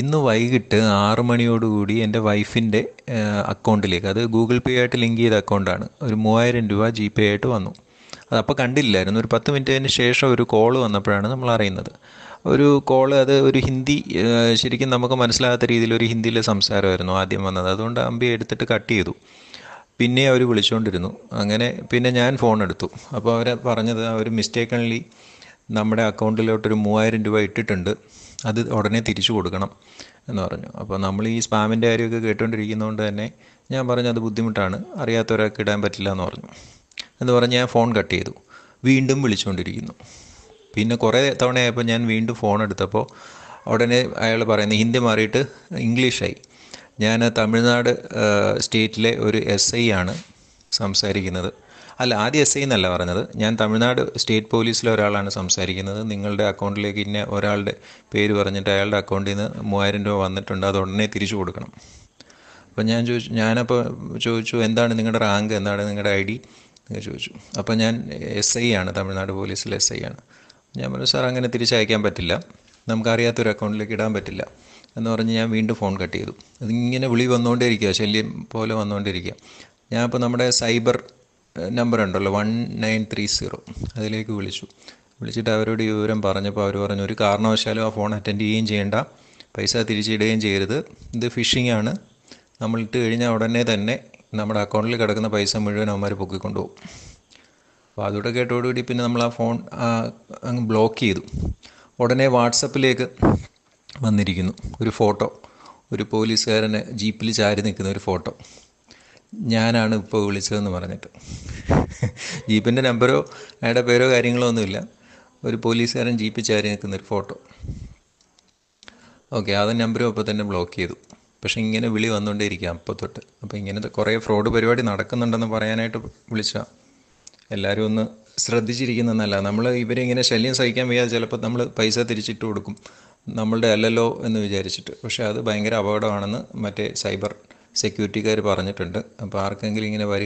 ഇന്ന് വൈകിട്ട് ആറ് മണിയോടുകൂടി എൻ്റെ വൈഫിൻ്റെ അക്കൗണ്ടിലേക്ക് അത് ഗൂഗിൾ പേ ആയിട്ട് ലിങ്ക് ചെയ്ത അക്കൗണ്ടാണ് ഒരു മൂവായിരം രൂപ ജി പേ ആയിട്ട് വന്നു അതപ്പോൾ കണ്ടില്ലായിരുന്നു ഒരു പത്ത് മിനിറ്റതിന് ശേഷം ഒരു കോൾ വന്നപ്പോഴാണ് നമ്മൾ അറിയുന്നത് ഒരു കോൾ അത് ഒരു ഹിന്ദി ശരിക്കും നമുക്ക് മനസ്സിലാകാത്ത രീതിയിൽ ഒരു ഹിന്ദിയിലെ സംസാരമായിരുന്നു ആദ്യം വന്നത് അതുകൊണ്ട് അമ്പി എടുത്തിട്ട് കട്ട് ചെയ്തു പിന്നെ അവർ വിളിച്ചുകൊണ്ടിരുന്നു അങ്ങനെ പിന്നെ ഞാൻ ഫോൺ എടുത്തു അപ്പോൾ അവർ പറഞ്ഞത് അവർ മിസ്റ്റേക്കൺലി നമ്മുടെ അക്കൗണ്ടിലോട്ടൊരു മൂവായിരം രൂപ ഇട്ടിട്ടുണ്ട് അത് ഉടനെ തിരിച്ചു കൊടുക്കണം എന്ന് പറഞ്ഞു അപ്പോൾ നമ്മൾ ഈ സ്പാമിൻ്റെ കാര്യമൊക്കെ കേട്ടുകൊണ്ടിരിക്കുന്നതുകൊണ്ട് തന്നെ ഞാൻ പറഞ്ഞു അത് ബുദ്ധിമുട്ടാണ് അറിയാത്ത ഇടാൻ പറ്റില്ല എന്ന് പറഞ്ഞു എന്ന് പറഞ്ഞ് ഞാൻ ഫോൺ കട്ട് ചെയ്തു വീണ്ടും വിളിച്ചുകൊണ്ടിരിക്കുന്നു പിന്നെ കുറേ തവണയായപ്പോൾ ഞാൻ വീണ്ടും ഫോൺ എടുത്തപ്പോൾ ഉടനെ അയാൾ പറയുന്നത് ഹിന്ദി മാറിയിട്ട് ഇംഗ്ലീഷായി ഞാൻ തമിഴ്നാട് സ്റ്റേറ്റിലെ ഒരു എസ് ഐ ആണ് സംസാരിക്കുന്നത് അല്ല ആദ്യം എസ് ഐ എന്നല്ല പറഞ്ഞത് ഞാൻ തമിഴ്നാട് സ്റ്റേറ്റ് പോലീസിലെ ഒരാളാണ് സംസാരിക്കുന്നത് നിങ്ങളുടെ അക്കൗണ്ടിലേക്ക് ഇന്ന ഒരാളുടെ പേര് പറഞ്ഞിട്ട് അയാളുടെ അക്കൗണ്ടിൽ നിന്ന് മൂവായിരം രൂപ വന്നിട്ടുണ്ട് അത് ഉടനെ തിരിച്ചു കൊടുക്കണം അപ്പം ഞാൻ ചോദിച്ചു ഞാനപ്പോൾ ചോദിച്ചു എന്താണ് നിങ്ങളുടെ റാങ്ക് എന്താണ് നിങ്ങളുടെ ഐ ഡി ചോദിച്ചു അപ്പോൾ ഞാൻ എസ് ഐ ആണ് തമിഴ്നാട് പോലീസിലെ എസ് ഐ ആണ് ഞാൻ പറഞ്ഞു സാർ അങ്ങനെ തിരിച്ചയക്കാൻ പറ്റില്ല നമുക്കറിയാത്തൊരു അക്കൗണ്ടിലേക്ക് ഇടാൻ പറ്റില്ല എന്ന് പറഞ്ഞ് ഞാൻ വീണ്ടും ഫോൺ കട്ട് ചെയ്തു അതിങ്ങനെ വിളി ഇരിക്കുക ശല്യം പോലെ വന്നുകൊണ്ടിരിക്കുക ഞാൻ അപ്പോൾ നമ്മുടെ സൈബർ നമ്പർ ഉണ്ടല്ലോ വൺ നയൻ ത്രീ സീറോ അതിലേക്ക് വിളിച്ചു വിളിച്ചിട്ട് അവരോട് ഈ വിവരം പറഞ്ഞപ്പോൾ അവർ പറഞ്ഞു ഒരു കാരണവശാലും ആ ഫോൺ അറ്റൻഡ് ചെയ്യുകയും ചെയ്യേണ്ട പൈസ തിരിച്ചിടുകയും ചെയ്യരുത് ഇത് ഫിഷിംഗ് ആണ് നമ്മൾ ഇട്ട് കഴിഞ്ഞാൽ ഉടനെ തന്നെ നമ്മുടെ അക്കൗണ്ടിൽ കിടക്കുന്ന പൈസ മുഴുവൻ അവന്മാർ പൊക്കിക്കൊണ്ടുപോകും അപ്പോൾ അതുകൂടെ കേട്ടോടുകൂടി പിന്നെ നമ്മൾ ആ ഫോൺ അങ്ങ് ബ്ലോക്ക് ചെയ്തു ഉടനെ വാട്സപ്പിലേക്ക് വന്നിരിക്കുന്നു ഒരു ഫോട്ടോ ഒരു പോലീസുകാരനെ ജീപ്പിൽ ചാരി നിൽക്കുന്ന ഒരു ഫോട്ടോ ഞാനാണ് ഇപ്പോൾ വിളിച്ചതെന്ന് പറഞ്ഞിട്ട് ജീപ്പിൻ്റെ നമ്പരോ അയാളുടെ പേരോ കാര്യങ്ങളോ ഒന്നുമില്ല ഒരു പോലീസുകാരൻ ജീപ്പ് ചാരി നിൽക്കുന്നൊരു ഫോട്ടോ ഓക്കെ അത് നമ്പരും അപ്പോൾ തന്നെ ബ്ലോക്ക് ചെയ്തു പക്ഷേ ഇങ്ങനെ വിളി വന്നുകൊണ്ടേയിരിക്കാം അപ്പോൾ തൊട്ട് അപ്പോൾ ഇങ്ങനത്തെ കുറേ ഫ്രോഡ് പരിപാടി നടക്കുന്നുണ്ടെന്ന് പറയാനായിട്ട് വിളിച്ച എല്ലാവരും ഒന്ന് ശ്രദ്ധിച്ചിരിക്കുന്നതല്ല നമ്മൾ ഇവരെ ഇങ്ങനെ ശല്യം സഹിക്കാൻ വയ്യാതെ ചിലപ്പോൾ നമ്മൾ പൈസ തിരിച്ചിട്ട് കൊടുക്കും നമ്മളുടെ അല്ലല്ലോ എന്ന് വിചാരിച്ചിട്ട് പക്ഷേ അത് ഭയങ്കര അപകടമാണെന്ന് മറ്റേ സൈബർ സെക്യൂരിറ്റിക്കാർ പറഞ്ഞിട്ടുണ്ട് അപ്പോൾ ആർക്കെങ്കിലും ഇങ്ങനെ വരിക